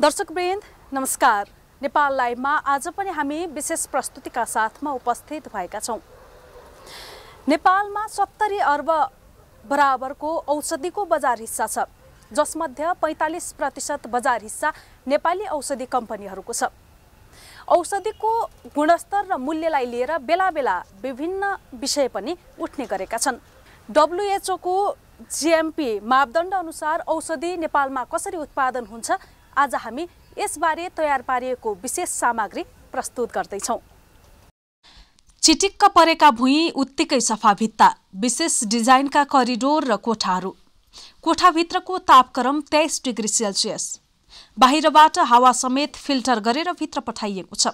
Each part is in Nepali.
दर्शकवृन्द नमस्कार नेपाल लाइभमा आज पनि हामी विशेष प्रस्तुतिका साथमा उपस्थित भएका छौँ नेपालमा सत्तरी अर्ब बराबरको औषधिको बजार हिस्सा छ जसमध्ये पैँतालिस प्रतिशत बजार हिस्सा नेपाली औषधि कम्पनीहरूको छ औषधिको गुणस्तर र मूल्यलाई लिएर बेला बेला विभिन्न विषय पनि उठ्ने गरेका छन् डब्लुएचओको जिएमपी मापदण्ड अनुसार औषधि नेपालमा कसरी उत्पादन हुन्छ आज हामी यसबारे तयार पारिएको विशेष सामग्री प्रस्तुत गर्दैछौँ चिटिक्क परेका भुइँ उत्तिकै सफा भित्ता विशेष डिजाइनका करिडोर र कोठाहरू कोठाभित्रको तापक्रम तेइस डिग्री सेल्सियस बाहिरबाट हावा समेत फिल्टर गरेर भित्र पठाइएको छ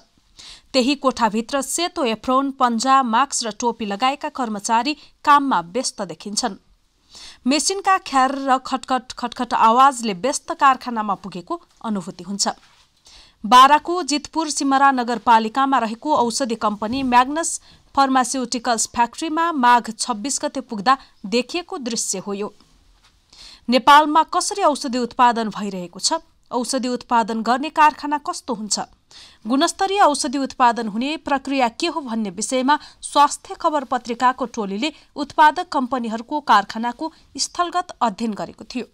त्यही कोठाभित्र सेतो एफ्रोन पन्जा मास्क र टोपी लगाएका कर्मचारी काममा व्यस्त देखिन्छन् मेसिनका ख्यार र खटखट खटखट आवाजले व्यस्त कारखानामा पुगेको अनुभूति हुन्छ बाराको जितपुर सिमरा नगरपालिकामा रहेको औषधि कम्पनी म्याग्नस फर्मास्युटिकल्स फ्याक्ट्रीमा माघ छब्बिस गते पुग्दा देखिएको दृश्य हो यो नेपालमा कसरी औषधि उत्पादन भइरहेको छ औषधि उत्पादन गर्ने कारखाना कस्तो हुन्छ गुणस्तरीय औषधि उत्पादन हुने प्रक्रिया के हो भन्ने विषयमा स्वास्थ्य खबर पत्रिकाको टोलीले उत्पादक कम्पनीहरूको कारखानाको स्थलगत अध्ययन गरेको थियो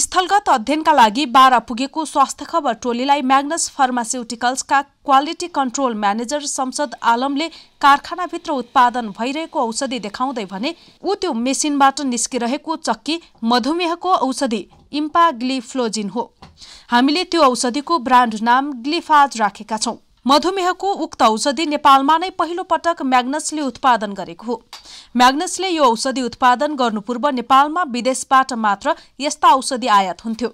स्थलगत अध्ययनका लागि बाह्र पुगेको स्वास्थ्य खबर टोलीलाई म्याग्नस फार्मास्युटिकल्सका क्वालिटी कन्ट्रोल म्यानेजर संसद आलमले कारखानाभित्र उत्पादन भइरहेको औषधि देखाउँदै भने ऊ त्यो मेसिनबाट निस्किरहेको चक्की मधुमेहको औषधि इम्पाग्लिफ्लोजिन हो हामीले त्यो औषधिको ब्रान्ड नाम ग्लिफाज राखेका छौँ मधुमेहको उक्त औषधि नेपालमा नै पहिलो पटक म्याग्नसले उत्पादन गरेको हो म्याग्नसले यो औषधि उत्पादन गर्नुपूर्व नेपालमा विदेशबाट मात्र यस्ता औषधि आयात हुन्थ्यो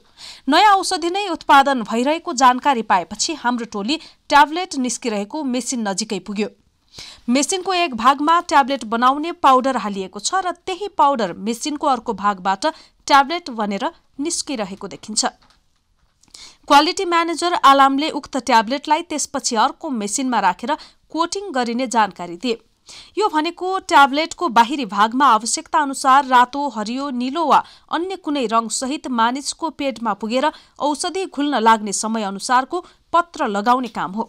नयाँ औषधि नै उत्पादन भइरहेको जानकारी पाएपछि हाम्रो टोली ट्याब्लेट निस्किरहेको मेसिन नजिकै पुग्यो मेसिनको एक भागमा ट्याब्लेट बनाउने पाउडर हालिएको छ र त्यही पाउडर मेसिनको अर्को भागबाट ट्याब्लेट बनेर निस्किरहेको देखिन्छ क्वालिटी म्यानेजर आलामले उक्त ट्याब्लेटलाई त्यसपछि अर्को मेसिनमा राखेर कोटिङ गरिने जानकारी दिए यो भनेको ट्याब्लेटको बाहिरी भागमा आवश्यकता अनुसार रातो हरियो निलो वा अन्य कुनै रङसहित मानिसको पेटमा पुगेर औषधि घुल्न लाग्ने समय अनुसारको पत्र लगाउने काम हो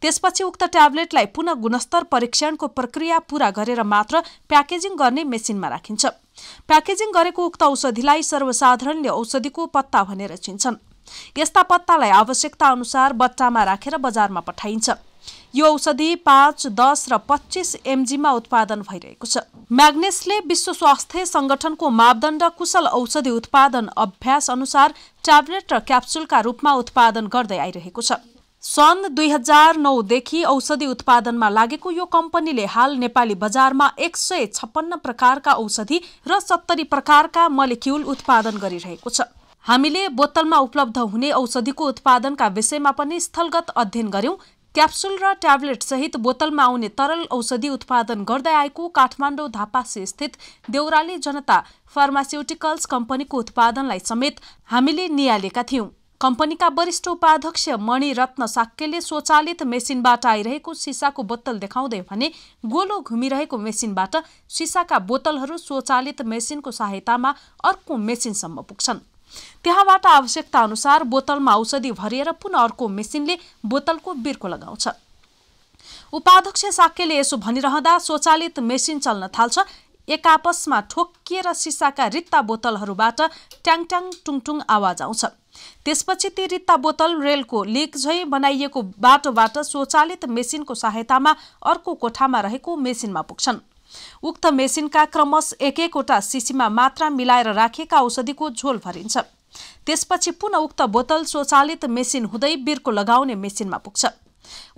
त्यसपछि उक्त ट्याब्लेटलाई पुनः गुणस्तर परीक्षणको प्रक्रिया पूरा गरेर मात्र प्याकेजिङ गर्ने मेसिनमा राखिन्छ प्याकेजिङ गरेको उक्त औषधिलाई सर्वसाधारणले औषधिको पत्ता भनेर चिन्छन् यस्ता पत्तालाई आवश्यकता अनुसार बच्चामा राखेर बजारमा पठाइन्छ यो औषधि पाँच दस र पच्चिस एमजीमा उत्पादन भइरहेको छ म्याग्नेसले विश्व स्वास्थ्य सङ्गठनको मापदण्ड कुशल औषधि उत्पादन अभ्यास अनुसार ट्याब्लेट र क्याप्सुलका रूपमा उत्पादन गर्दै आइरहेको छ सन् दुई हजार नौदेखि औषधि उत्पादनमा लागेको यो कम्पनीले हाल नेपाली बजारमा एक सय छप्पन्न प्रकारका औषधि र सत्तरी प्रकारका मलिक्युल उत्पादन गरिरहेको छ हामीले बोतलमा उपलब्ध हुने औषधिको उत्पादनका विषयमा पनि स्थलगत अध्ययन गर्यौं क्याप्सुल र ट्याब्लेट सहित बोतलमा आउने तरल औषधि उत्पादन गर्दै आएको काठमाडौँ धापासी स्थित देउराली जनता फार्मास्युटिकल्स कम्पनीको उत्पादनलाई समेत हामीले निहालेका थियौं कम्पनीका वरिष्ठ उपाध्यक्ष मणि रत्न साक्यले स्वचालित मेसिनबाट आइरहेको सिसाको बोतल देखाउँदै भने गोलो घुमिरहेको मेसिनबाट सिसाका बोतलहरू स्वचालित मेसिनको सहायतामा अर्को मेसिनसम्म पुग्छन् त्यहाँबाट आवश्यकता अनुसार बोतलमा औषधि भरिएर पुनः अर्को मेसिनले बोतलको बिर्को लगाउँछ उपाध्यक्ष साक्यले यसो भनिरहँदा स्वचालित मेसिन चल्न थाल्छ एक आपसमा ठोक्किएर सिसाका रित्ता बोतलहरूबाट ट्याङट्याङ टुङटुङ आवाज आउँछ त्यसपछि ती रित्ता बोतल रेलको लिक झै बनाइएको बाटोबाट स्वचालित मेसिनको सहायतामा अर्को कोठामा रहेको मेसिनमा पुग्छन् उक्त मेसिनका क्रमश एक एकवटा सिसीमा मात्रा मिलाएर राखिएका औषधिको झोल भरिन्छ त्यसपछि पुनः उक्त बोतल स्वचालित मेसिन हुँदै बिर्को लगाउने मेसिनमा पुग्छ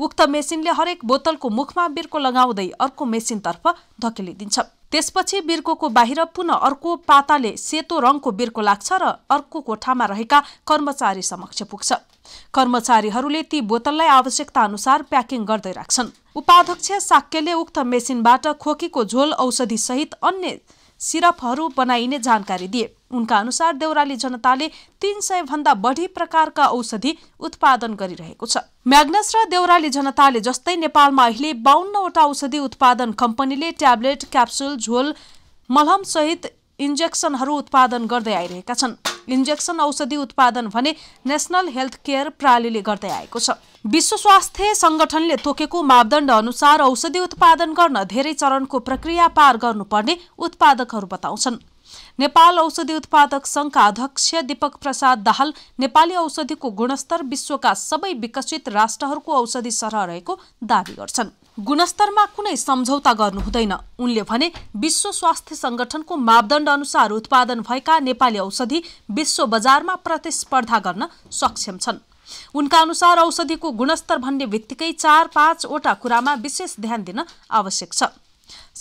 उक्त मेसिनले हरेक बोतलको मुखमा बिर्को लगाउँदै अर्को मेसिनतर्फ धकेलिदिन्छ त्यसपछि बिर्को बाहिर पुनः अर्को पाताले सेतो रङको बिर्को लाग्छ र अर्को कोठामा रहेका कर्मचारी समक्ष पुग्छ कर्मचारीहरूले ती बोतललाई आवश्यकता अनुसार प्याकिङ गर्दै राख्छन् उपाध्यक्ष साक्यले उक्त मेसिनबाट खोकीको झोल औषधि सहित अन्य सिरपहरू बनाइने जानकारी दिए उनका अनुसार देउराली जनताले तीन सय भन्दा बढी प्रकारका औषधि उत्पादन गरिरहेको छ म्याग्नस र देउराली जनताले जस्तै नेपालमा अहिले बाहन्नवटा औषधि उत्पादन कम्पनीले ट्याब्लेट क्याप्सुल झोल मलहम सहित इन्जेक्सनहरू उत्पादन गर्दै आइरहेका छन् इन्जेक्सन औषधि उत्पादन भने नेसनल हेल्थ केयर प्रणालीले गर्दै आएको छ विश्व स्वास्थ्य संगठनले तोकेको मापदण्ड अनुसार औषधि उत्पादन गर्न धेरै चरणको प्रक्रिया पार गर्नुपर्ने उत्पादकहरू बताउँछन् नेपाल औषधि उत्पादक सङ्घका अध्यक्ष दीपक प्रसाद दाहाल नेपाली औषधिको गुणस्तर विश्वका सबै विकसित राष्ट्रहरूको औषधि सरह रहेको दावी गर्छन् गुणस्तरमा कुनै सम्झौता गर्नु हुँदैन उनले भने विश्व स्वास्थ्य संगठनको मापदण्ड अनुसार उत्पादन भएका नेपाली औषधि विश्व बजारमा प्रतिस्पर्धा गर्न सक्षम छन् उनका अनुसार औषधिको गुणस्तर भन्ने बित्तिकै चार पाँचवटा कुरामा विशेष ध्यान दिन आवश्यक छ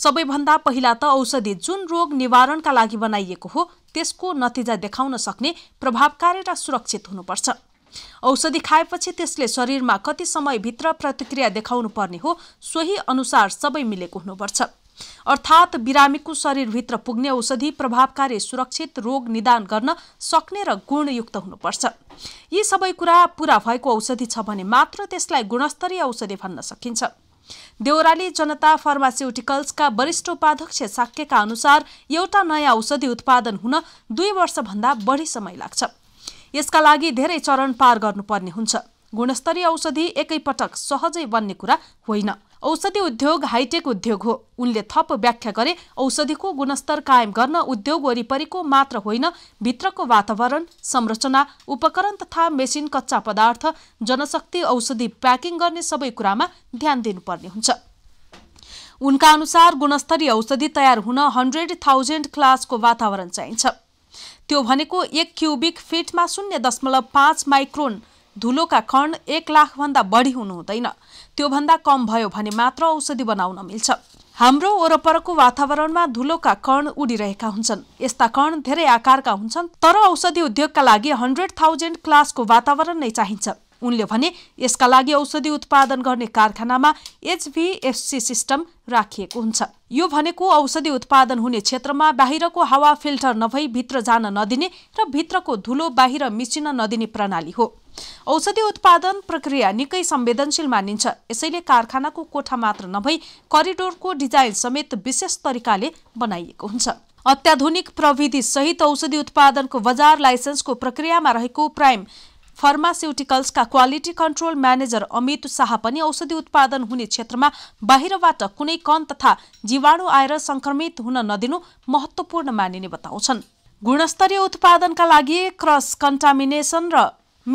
सबैभन्दा पहिला त औषधि जुन रोग निवारणका लागि बनाइएको हो त्यसको नतिजा देखाउन सक्ने प्रभावकारी र सुरक्षित हुनुपर्छ औषधि खाएपछि त्यसले शरीरमा कति समयभित्र प्रतिक्रिया देखाउनु पर्ने हो सोही अनुसार सबै मिलेको हुनुपर्छ अर्थात् बिरामीको शरीरभित्र पुग्ने औषधि प्रभावकारी सुरक्षित रोग निदान गर्न सक्ने र गुणयुक्त हुनुपर्छ यी सबै कुरा पुरा भएको औषधि छ भने मात्र त्यसलाई गुणस्तरीय औषधि भन्न सकिन्छ देउराली जनता फार्मास्युटिकल्सका वरिष्ठ उपाध्यक्ष साक्यका अनुसार एउटा नयाँ औषधि उत्पादन हुन दुई वर्षभन्दा बढी समय लाग्छ यसका लागि धेरै चरण पार गर्नुपर्ने हुन्छ गुणस्तरीय औषधि एकैपटक सहजै बन्ने कुरा होइन औषधि उद्योग हाइटेक उद्योग हो उनले थप व्याख्या गरे औषधिको गुणस्तर कायम गर्न उद्योग वरिपरिको मात्र होइन भित्रको वातावरण संरचना उपकरण तथा मेसिन कच्चा पदार्थ जनशक्ति औषधि प्याकिङ गर्ने सबै कुरामा ध्यान दिनुपर्ने हुन्छ उनका अनुसार गुणस्तरीय औषधि तयार हुन हन्ड्रेड थाउजन्ड क्लासको वातावरण चाहिन्छ त्यो भनेको एक क्युबिक फिटमा शून्य दशमलव पाँच माइक्रोन धुलोका कण एक लाखभन्दा बढी हुनु हुँदैन त्योभन्दा कम भयो भने मात्र औषधि बनाउन मिल्छ हाम्रो वरपरको वातावरणमा धुलोका कण उडिरहेका हुन्छन् यस्ता कण धेरै आकारका हुन्छन् तर औषधि उद्योगका लागि हन्ड्रेड थाउजन्ड क्लासको वातावरण नै चाहिन्छ उनले भने यसका लागि औषधि उत्पादन गर्ने कारखानामा एचभिएफसी सिस्टम राखिएको हुन्छ यो भनेको औषधि उत्पादन हुने क्षेत्रमा बाहिरको हावा फिल्टर नभई भित्र जान नदिने र भित्रको धुलो बाहिर मिसिन नदिने प्रणाली हो औषधि उत्पादन प्रक्रिया निकै संवेदनशील मानिन्छ यसैले कारखानाको कोठा मात्र नभई करिडोरको डिजाइन समेत विशेष तरिकाले बनाइएको हुन्छ अत्याधुनिक प्रविधि सहित औषधि उत्पादनको बजार लाइसेन्सको प्रक्रियामा रहेको प्राइम फार्मास्युटिकल्सका quality control manager Amit Shah पनि औषधि उत्पादन हुने क्षेत्रमा बाहिरबाट कुनै कण तथा जीवाणु आएर संक्रमित हुन नदिनु महत्त्वपूर्ण मानिने बताउँछन् गुणस्तरीय उत्पादनका लागि क्रस कन्टामिनेसन र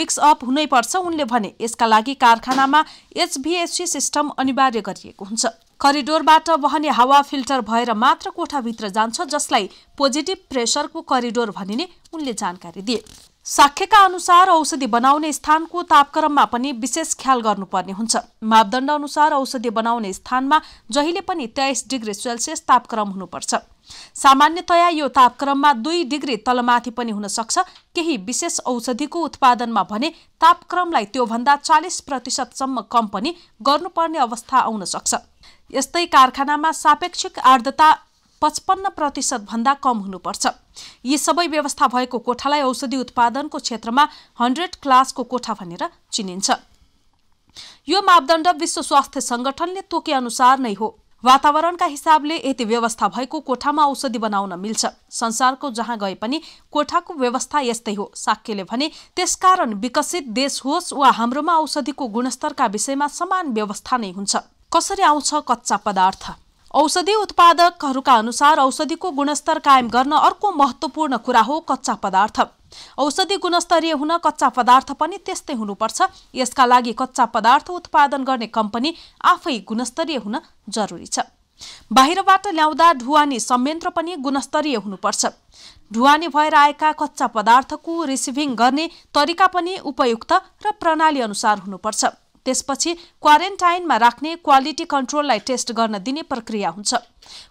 मिक्स मिक्सअप हुनैपर्छ उनले भने यसका लागि कारखानामा एचभिएससी सिस्टम अनिवार्य गरिएको हुन्छ करिडोरबाट बहने हावा फिल्टर भएर मात्र कोठाभित्र जान्छ जसलाई पोजिटिभ प्रेसरको करिडोर भनिने उनले जानकारी दिए साख्यका अनुसार औषधि बनाउने स्थानको तापक्रममा पनि विशेष ख्याल गर्नुपर्ने हुन्छ मापदण्ड अनुसार औषधि बनाउने स्थानमा जहिले पनि तेइस डिग्री सेल्सियस तापक्रम हुनुपर्छ सामान्यतया यो तापक्रममा दुई डिग्री तलमाथि पनि हुन सक्छ केही विशेष औषधिको उत्पादनमा भने तापक्रमलाई त्योभन्दा चालिस प्रतिशतसम्म कम पनि गर्नुपर्ने अवस्था आउन सक्छ यस्तै कारखानामा सापेक्षिक आर्द्रता पचपन्न प्रतिशतभन्दा कम हुनुपर्छ यी सबै व्यवस्था भएको कोठालाई औषधि उत्पादनको क्षेत्रमा हन्ड्रेड क्लासको कोठा भनेर चिनिन्छ यो मापदण्ड विश्व स्वास्थ्य सङ्गठनले तोके अनुसार नै हो वातावरणका हिसाबले यति व्यवस्था भएको कोठामा औषधि बनाउन मिल्छ संसारको जहाँ गए पनि कोठाको व्यवस्था यस्तै हो साक्यले भने त्यसकारण विकसित देश होस् वा हाम्रोमा औषधिको गुणस्तरका विषयमा समान व्यवस्था नै हुन्छ कसरी आउँछ कच्चा पदार्थ औषधि उत्पादकहरूका अनुसार औषधिको गुणस्तर कायम गर्न अर्को महत्त्वपूर्ण कुरा हो कच्चा पदार्थ औषधि गुणस्तरीय हुन कच्चा पदार्थ पनि त्यस्तै हुनुपर्छ यसका लागि कच्चा पदार्थ उत्पादन गर्ने कम्पनी आफै गुणस्तरीय हुन जरुरी छ बाहिरबाट ल्याउँदा ढुवानी संयन्त्र पनि गुणस्तरीय हुनुपर्छ ढुवानी भएर आएका कच्चा पदार्थको रिसिभिङ गर्ने तरिका पनि उपयुक्त र प्रणाली अनुसार हुनुपर्छ त्यसपछि क्वारेन्टाइनमा राख्ने क्वालिटी कन्ट्रोललाई टेस्ट गर्न दिने प्रक्रिया हुन्छ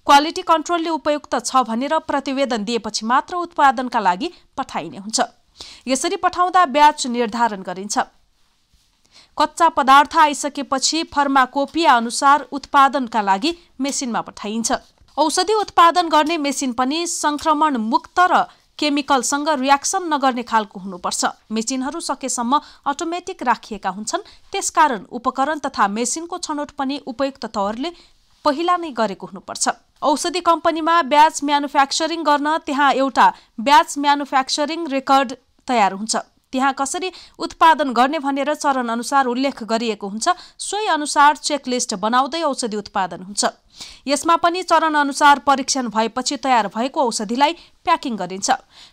क्वालिटी कन्ट्रोलले उपयुक्त छ भनेर प्रतिवेदन दिएपछि मात्र उत्पादनका लागि पठाइने हुन्छ यसरी पठाउँदा ब्याच निर्धारण गरिन्छ कच्चा पदार्थ आइसकेपछि फर्माकोपिया अनुसार उत्पादनका लागि मेसिनमा पठाइन्छ औषधि उत्पादन गर्ने मेसिन पनि संक्रमण मुक्त र केमिकलसँग रियाक्सन नगर्ने खालको हुनुपर्छ मेसिनहरू सकेसम्म अटोमेटिक राखिएका हुन्छन् त्यसकारण उपकरण तथा मेसिनको छनौट पनि उपयुक्त तौरले पहिला नै गरेको हुनुपर्छ औषधि कम्पनीमा ब्याज म्यानुफ्याक्चरिङ गर्न त्यहाँ एउटा ब्याज म्यानुफ्याक्चरिङ रेकर्ड तयार हुन्छ त्यहाँ कसरी उत्पादन गर्ने भनेर चरण अनुसार उल्लेख गरिएको हुन्छ सोही अनुसार चेकलिस्ट बनाउँदै औषधि उत्पादन हुन्छ यसमा पनि चरण अनुसार परीक्षण भएपछि तयार भएको औषधिलाई प्याकिङ गरिन्छ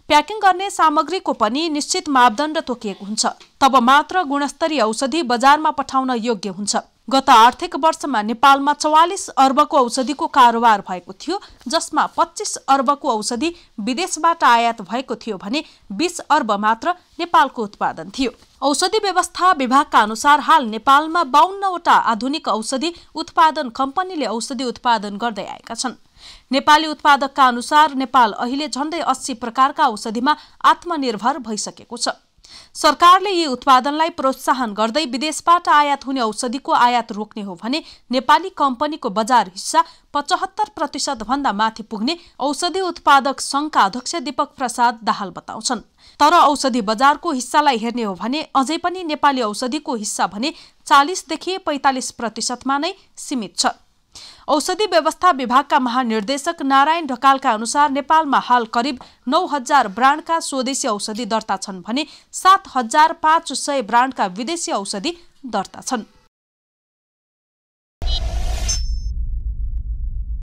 प्याकिङ गर्ने सामग्रीको पनि निश्चित मापदण्ड तोकिएको हुन्छ तब मात्र गुणस्तरीय औषधि बजारमा पठाउन योग्य हुन्छ गत आर्थिक वर्षमा नेपालमा चौवालिस अर्बको औषधिको कारोबार भएको थियो जसमा पच्चिस अर्बको औषधि विदेशबाट आयात भएको थियो भने बिस अर्ब मात्र नेपालको उत्पादन थियो औषधि व्यवस्था विभागका अनुसार हाल नेपालमा बाहन्नवटा आधुनिक औषधि उत्पादन कम्पनीले औषधि उत्पादन गर्दै आएका छन् नेपाली उत्पादकका अनुसार नेपाल अहिले झण्डै अस्सी प्रकारका औषधिमा आत्मनिर्भर भइसकेको छ सरकारले यी उत्पादनलाई प्रोत्साहन गर्दै विदेशबाट आयात हुने औषधिको आयात रोक्ने हो भने नेपाली कम्पनीको बजार हिस्सा पचहत्तर प्रतिशतभन्दा माथि पुग्ने औषधि उत्पादक संघका अध्यक्ष दीपक प्रसाद दाहाल बताउँछन् तर औषधि बजारको हिस्सालाई हेर्ने हो भने अझै पनि नेपाली औषधिको हिस्सा भने चालिसदेखि पैँतालिस प्रतिशतमा नै सीमित छ औषधि व्यवस्था विभागका महानिर्देशक नारायण ढकालका अनुसार नेपालमा हाल करिब नौ हजार ब्रान्डका स्वदेशी औषधि दर्ता छन् भने सात हजार पाँच सय ब्रान्डका विदेशी औषधि दर्ता छन्